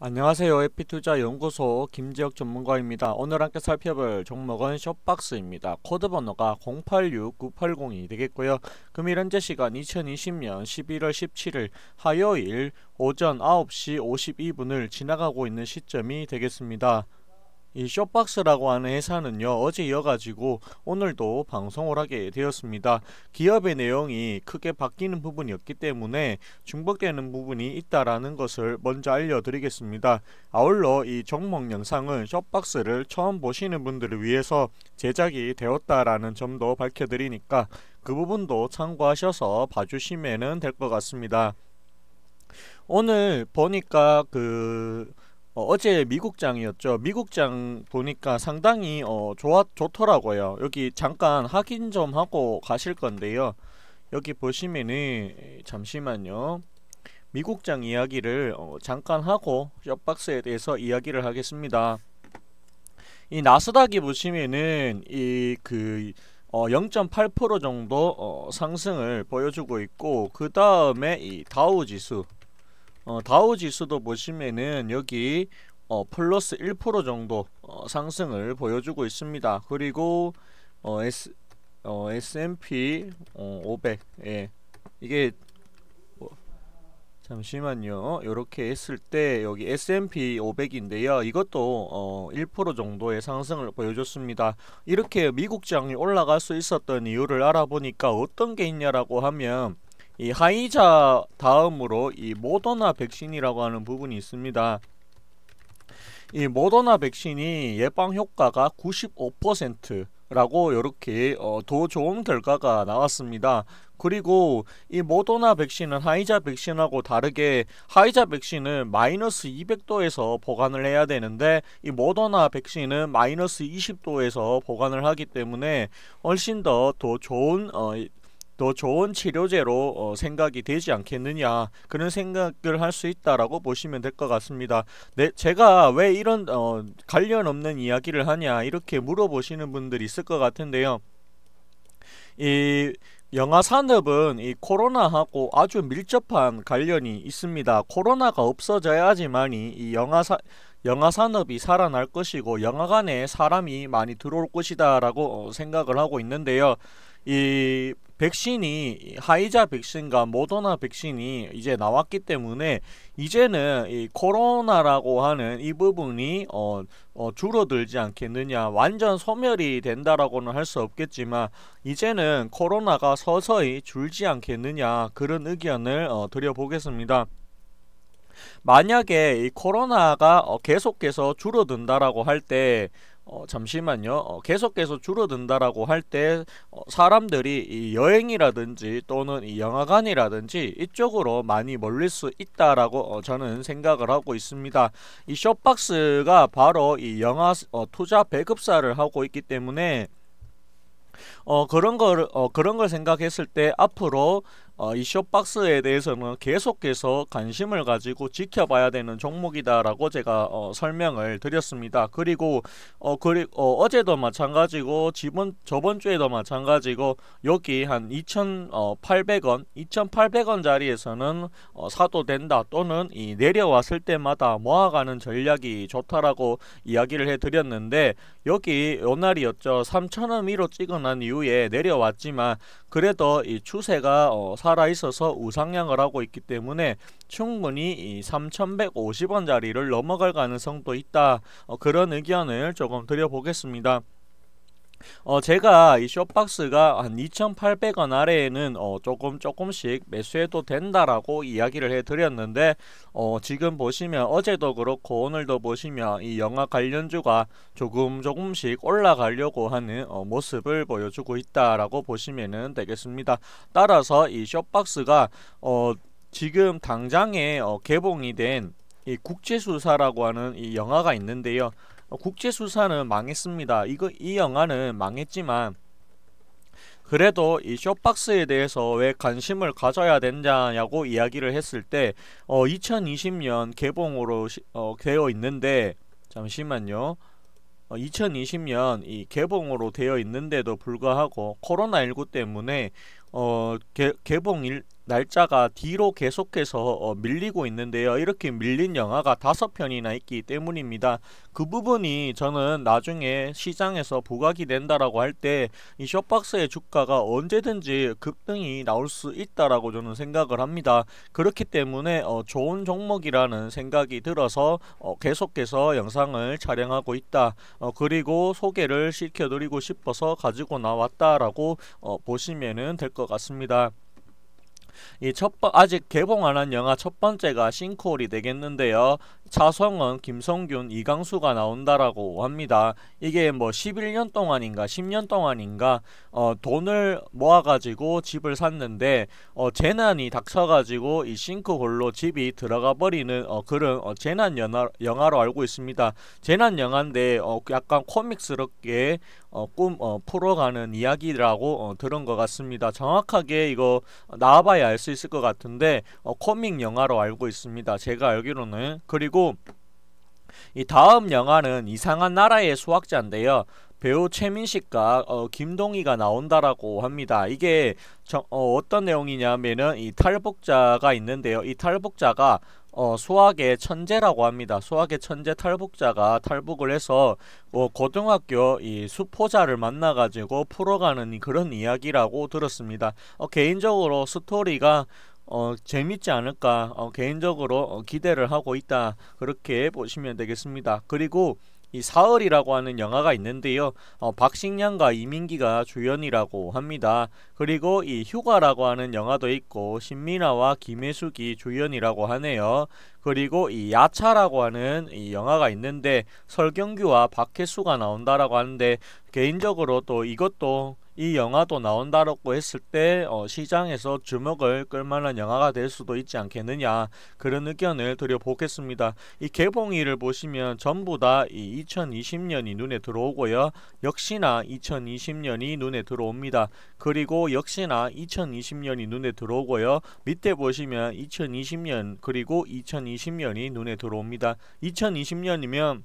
안녕하세요. 에피투자 연구소 김지혁 전문가입니다. 오늘 함께 살펴볼 종목은 숏박스입니다. 코드 번호가 086980이 되겠고요. 금일 현재 시간 2020년 11월 17일 화요일 오전 9시 52분을 지나가고 있는 시점이 되겠습니다. 이 쇼박스라고 하는 회사는요 어제 이어가지고 오늘도 방송을 하게 되었습니다 기업의 내용이 크게 바뀌는 부분이 없기 때문에 중복되는 부분이 있다라는 것을 먼저 알려드리겠습니다 아울러 이 종목 영상은 쇼박스를 처음 보시는 분들을 위해서 제작이 되었다라는 점도 밝혀드리니까 그 부분도 참고하셔서 봐주시면 될 것 같습니다 오늘 보니까 그 어, 제 미국장이었죠. 미국장 보니까 상당히 어, 좋아, 좋더라고요. 여기 잠깐 확인 좀 하고 가실 건데요. 여기 보시면은 잠시만요. 미국장 이야기를 어, 잠깐 하고 엿박스에 대해서 이야기를 하겠습니다. 이 나스닥이 보시면은 이그 어, 0.8% 정도 어, 상승을 보여주고 있고 그 다음에 이 다우 지수 어, 다우 지수도 보시면은 여기 어, 플러스 1% 정도 어, 상승을 보여주고 있습니다. 그리고 어, S, 어, S&P 어, 500 예. 이게 어, 잠시만요. 이렇게 했을 때 여기 S&P 500인데요. 이것도 어1% 정도의 상승을 보여줬습니다. 이렇게 미국 장이 올라갈 수 있었던 이유를 알아보니까 어떤 게 있냐라고 하면 이하이자 다음으로 이 모더나 백신이라고 하는 부분이 있습니다. 이 모더나 백신이 예방 효과가 95%라고 이렇게 어, 더 좋은 결과가 나왔습니다. 그리고 이 모더나 백신은 하이자 백신하고 다르게 하이자 백신은 마이너스 200도에서 보관을 해야 되는데 이 모더나 백신은 마이너스 20도에서 보관을 하기 때문에 훨씬 더 더 좋은 어, 더 좋은 치료제로 어, 생각이 되지 않겠느냐 그런 생각을 할 수 있다라고 보시면 될 것 같습니다. 네, 제가 왜 이런 어, 관련 없는 이야기를 하냐 이렇게 물어보시는 분들이 있을 것 같은데요. 이 영화 산업은 이 코로나하고 아주 밀접한 관련이 있습니다. 코로나가 없어져야지만 이 영화 사 영화 산업이 살아날 것이고 영화관에 사람이 많이 들어올 것이다라고 어, 생각을 하고 있는데요. 이 백신이 하이자 백신과 모더나 백신이 이제 나왔기 때문에 이제는 이 코로나라고 하는 이 부분이 어, 어 줄어들지 않겠느냐 완전 소멸이 된다라고는 할 수 없겠지만 이제는 코로나가 서서히 줄지 않겠느냐 그런 의견을 어, 드려보겠습니다. 만약에 이 코로나가 어, 계속해서 줄어든다라고 할때 어, 잠시만요. 어, 계속해서 줄어든다라고 할때 어, 사람들이 이 여행이라든지 또는 이 영화관이라든지 이쪽으로 많이 몰릴 수 있다라고 어, 저는 생각을 하고 있습니다. 이 쇼박스가 바로 이 영화 어, 투자 배급사를 하고 있기 때문에 어, 그런 걸, 어, 그런 걸 생각했을 때 앞으로 어, 이 쇼박스에 대해서는 계속해서 관심을 가지고 지켜봐야 되는 종목이다라고 제가 어, 설명을 드렸습니다. 그리고 어, 그리, 어, 어제도 마찬가지고 지번, 저번 주에도 마찬가지고 여기 한 2,800원, 2,800원 자리에서는 어, 사도 된다 또는 이 내려왔을 때마다 모아가는 전략이 좋다라고 이야기를 해드렸는데 여기 요날이었죠. 3,000원 위로 찍어난 이후에 내려왔지만 그래도 이 추세가 어, 살아있어서 우상향을 하고 있기 때문에 충분히 3 1 5 0원자리를 넘어갈 가능성도 있다. 어, 그런 의견을 조금 드려보겠습니다. 어 제가 이쇼박스가한 2,800원 아래에는 어 조금 조금씩 매수해도 된다라고 이야기를 해드렸는데 어 지금 보시면 어제도 그렇고 오늘도 보시면 이 영화 관련주가 조금 조금씩 올라가려고 하는 어 모습을 보여주고 있다라고 보시면 되겠습니다. 따라서 이쇼박스가어 지금 당장에 어 개봉이 된 이 국제수사라고 하는 이 영화가 있는데요. 어, 국제수사는 망했습니다. 이거 이 영화는 망했지만 그래도 이 쇼박스에 대해서 왜 관심을 가져야 되냐고 이야기를 했을 때 어, 2020년 개봉으로 시, 어, 되어 있는데 잠시만요. 어, 2020년 이 개봉으로 되어 있는데도 불구하고 코로나19 때문에 어, 개, 개봉일 날짜가 뒤로 계속해서 어, 밀리고 있는데요. 이렇게 밀린 영화가 다섯 편이나 있기 때문입니다. 그 부분이 저는 나중에 시장에서 부각이 된다라고 할 때 이 쇼박스의 주가가 언제든지 급등이 나올 수 있다라고 저는 생각을 합니다. 그렇기 때문에 어, 좋은 종목이라는 생각이 들어서 어, 계속해서 영상을 촬영하고 있다. 어, 그리고 소개를 시켜드리고 싶어서 가지고 나왔다라고 어, 보시면될 것 같습니다. 것 같습니다. 이 첫번 아직 개봉 안 한 영화 첫 번째가 싱크홀이 되겠는데요. 차성은, 김성균, 이강수가 나온다라고 합니다. 이게 뭐 11년 동안인가 10년 동안인가 어, 돈을 모아가지고 집을 샀는데 어, 재난이 닥쳐가지고 이 싱크홀로 집이 들어가 버리는 어, 그런 어, 재난 영화, 영화로 알고 있습니다. 재난 영화인데 어, 약간 코믹스럽게 어, 꿈 어, 풀어가는 이야기라고 어, 들은 것 같습니다. 정확하게 이거 나와봐야 알 수 있을 것 같은데 어, 코믹 영화로 알고 있습니다. 제가 알기로는 그리고 그리고 이 다음 영화는 이상한 나라의 수학자인데요. 배우 최민식과 어, 김동희가 나온다라고 합니다. 이게 저, 어, 떤 내용이냐면은 이 탈북자가 있는데요. 이 탈북자가 어, 수학의 천재라고 합니다. 수학의 천재 탈북자가 탈북을 해서 어, 고등학교 이 수포자를 만나가지고 풀어가는 그런 이야기라고 들었습니다. 어, 개인적으로 스토리가 어, 재밌지 않을까 어, 개인적으로 어, 기대를 하고 있다 그렇게 보시면 되겠습니다. 그리고 이 사흘이라고 하는 영화가 있는데요. 어, 박식량과 이민기가 주연이라고 합니다. 그리고 이 휴가라고 하는 영화도 있고 신민아와 김혜숙이 주연이라고 하네요. 그리고 이 야차라고 하는 이 영화가 있는데 설경규와 박혜수가 나온다라고 하는데 개인적으로 또 이것도 이 영화도 나온다라고 했을 때 어, 시장에서 주목을 끌만한 영화가 될 수도 있지 않겠느냐 그런 의견을 드려보겠습니다. 이 개봉일을 보시면 전부 다이 2020년이 눈에 들어오고요. 역시나 2020년이 눈에 들어옵니다. 그리고 역시나 2020년이 눈에 들어오고요. 밑에 보시면 2020년 그리고 2020년이 눈에 들어옵니다. 2020년이면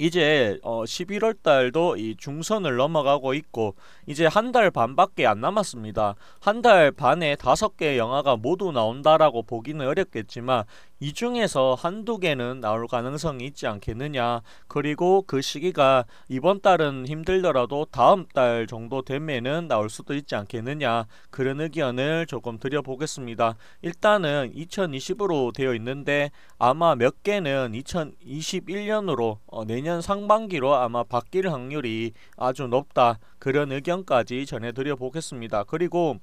이제 어 11월 달도 이 중선을 넘어가고 있고 이제 한 달 반밖에 안 남았습니다. 한 달 반에 다섯 개의 영화가 모두 나온다라고 보기는 어렵겠지만 이 중에서 한두 개는 나올 가능성이 있지 않겠느냐 그리고 그 시기가 이번 달은 힘들더라도 다음 달 정도 되면은 나올 수도 있지 않겠느냐 그런 의견을 조금 드려보겠습니다 일단은 2020으로 되어 있는데 아마 몇 개는 2021년으로 어, 내년 상반기로 아마 바뀔 확률이 아주 높다 그런 의견까지 전해드려 보겠습니다 그리고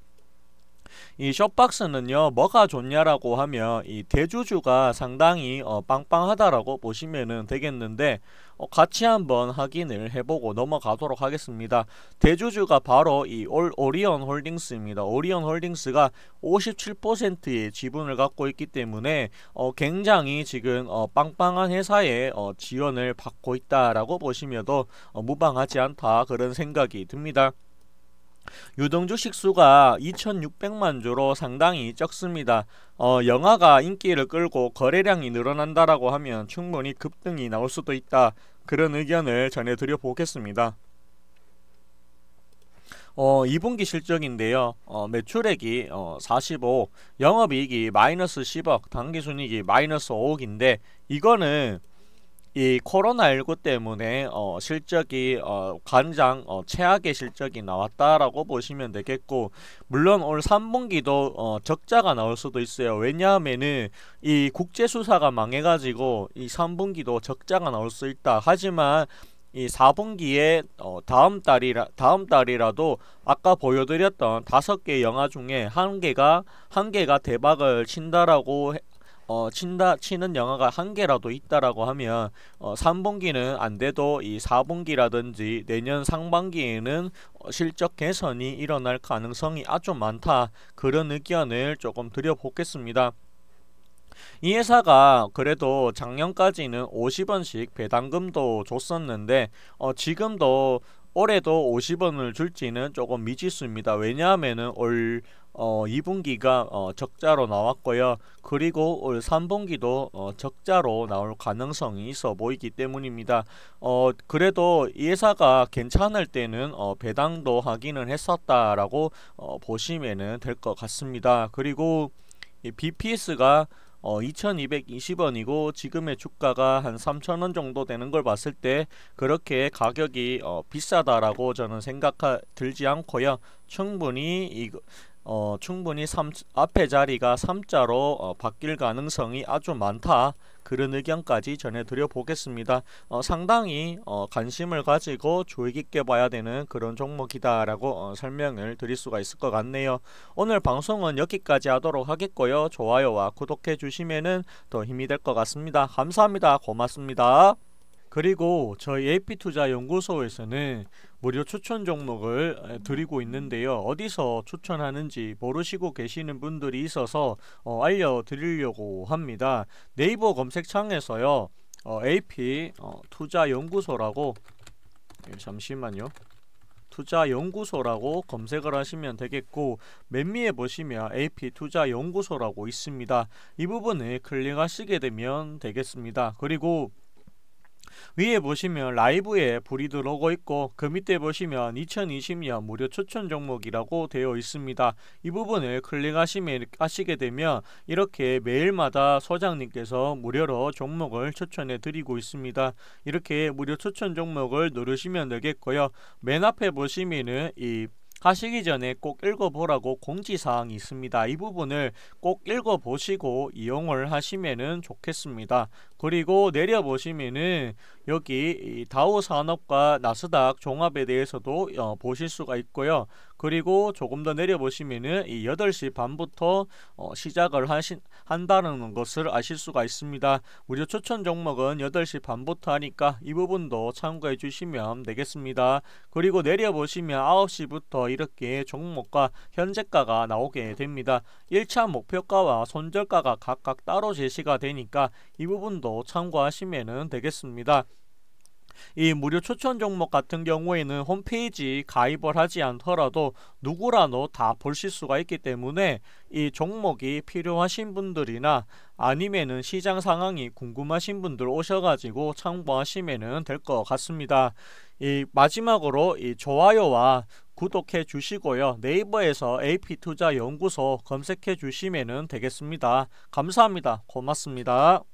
이 숏박스는요 뭐가 좋냐라고 하면 이 대주주가 상당히 어, 빵빵하다라고 보시면 되겠는데 어, 같이 한번 확인을 해보고 넘어가도록 하겠습니다 대주주가 바로 이 오리온 홀딩스입니다 오리온 홀딩스가 57%의 지분을 갖고 있기 때문에 어, 굉장히 지금 어, 빵빵한 회사에 어, 지원을 받고 있다라고 보시면도 어, 무방하지 않다 그런 생각이 듭니다 유동주 식수가 2,600만 조로 상당히 적습니다. 어, 영화가 인기를 끌고 거래량이 늘어난다라고 하면 충분히 급등이 나올 수도 있다. 그런 의견을 전해드려 보겠습니다. 어, 2분기 실적인데요. 어, 매출액이 어, 45, 영업이익이 마이너스 10억, 당기순이익이 마이너스 5억인데 이거는 이 코로나19 때문에 어, 실적이 어, 가장 어, 최악의 실적이 나왔다라고 보시면 되겠고 물론 올 3분기도 어, 적자가 나올 수도 있어요. 왜냐하면은 이 국제수사가 망해가지고 이 3분기도 적자가 나올 수 있다. 하지만 이 4분기에 어, 다음 달이라 다음 달이라도 아까 보여드렸던 다섯 개 영화 중에 한 개가 한 개가 대박을 친다라고 어, 친다 치는 영화가 한 개라도 있다라고 하면 어, 3분기는 안 돼도 이 4분기라든지 내년 상반기에는 어, 실적 개선이 일어날 가능성이 아주 많다 그런 의견을 조금 드려보겠습니다. 이 회사가 그래도 작년까지는 50원씩 배당금도 줬었는데 어, 지금도 올해도 50원을 줄지는 조금 미지수입니다. 왜냐하면올 어, 2분기가 어, 적자로 나왔고요. 그리고 올 3분기도 어, 적자로 나올 가능성이 있어 보이기 때문입니다. 어, 그래도 이 회사가 괜찮을 때는 어, 배당도 하기는 했었다라고 어, 보시면 될 것 같습니다. 그리고 이 BPS가 어, 2220원이고 지금의 주가가 한 3,000원 정도 되는 걸 봤을 때 그렇게 가격이 어, 비싸다라고 저는 생각 들지 않고요. 충분히 이, 어, 충분히 3, 앞에 자리가 3자로 어, 바뀔 가능성이 아주 많다. 그런 의견까지 전해드려 보겠습니다. 어, 상당히 어, 관심을 가지고 주의 깊게 봐야 되는 그런 종목이다라고 어, 설명을 드릴 수가 있을 것 같네요. 오늘 방송은 여기까지 하도록 하겠고요. 좋아요와 구독해 주시면 더 힘이 될 것 같습니다. 감사합니다. 고맙습니다. 그리고 저희 AP투자연구소에서는 무료 추천 종목을 드리고 있는데요. 어디서 추천하는지 모르시고 계시는 분들이 있어서 어, 알려드리려고 합니다. 네이버 검색창에서요. 어, AP 어, 투자연구소라고 예, 잠시만요. 투자연구소라고 검색을 하시면 되겠고 맨 위에 보시면 AP 투자연구소라고 있습니다. 이 부분을 클릭하시게 되면 되겠습니다. 그리고 위에 보시면 라이브에 불이 들어오고 있고 그 밑에 보시면 2020년 무료 추천 종목이라고 되어 있습니다. 이 부분을 클릭하시게 되면 이렇게 매일마다 소장님께서 무료로 종목을 추천해 드리고 있습니다. 이렇게 무료 추천 종목을 누르시면 되겠고요. 맨 앞에 보시면은 이 하시기 전에 꼭 읽어보라고 공지사항이 있습니다. 이 부분을 꼭 읽어보시고 이용을 하시면 좋겠습니다. 그리고 내려보시면은 여기 다우 산업과 나스닥 종합에 대해서도 어, 보실 수가 있고요. 그리고 조금 더 내려보시면은 이 8시 반부터 어, 시작을 하신, 한다는 것을 아실 수가 있습니다. 우리 추천 종목은 8시 반부터 하니까 이 부분도 참고해 주시면 되겠습니다. 그리고 내려보시면 9시부터 이렇게 종목과 현재가가 나오게 됩니다. 1차 목표가와 손절가가 각각 따로 제시가 되니까 이 부분도 참고하시면 되겠습니다. 이 무료 추천 종목 같은 경우에는 홈페이지 가입을 하지 않더라도 누구라도 다 보실 수가 있기 때문에 이 종목이 필요하신 분들이나 아니면은 시장 상황이 궁금하신 분들 오셔가지고 참고하시면 될 것 같습니다. 이 마지막으로 이 좋아요와 구독해 주시고요. 네이버에서 AP투자연구소 검색해 주시면 되겠습니다. 감사합니다. 고맙습니다.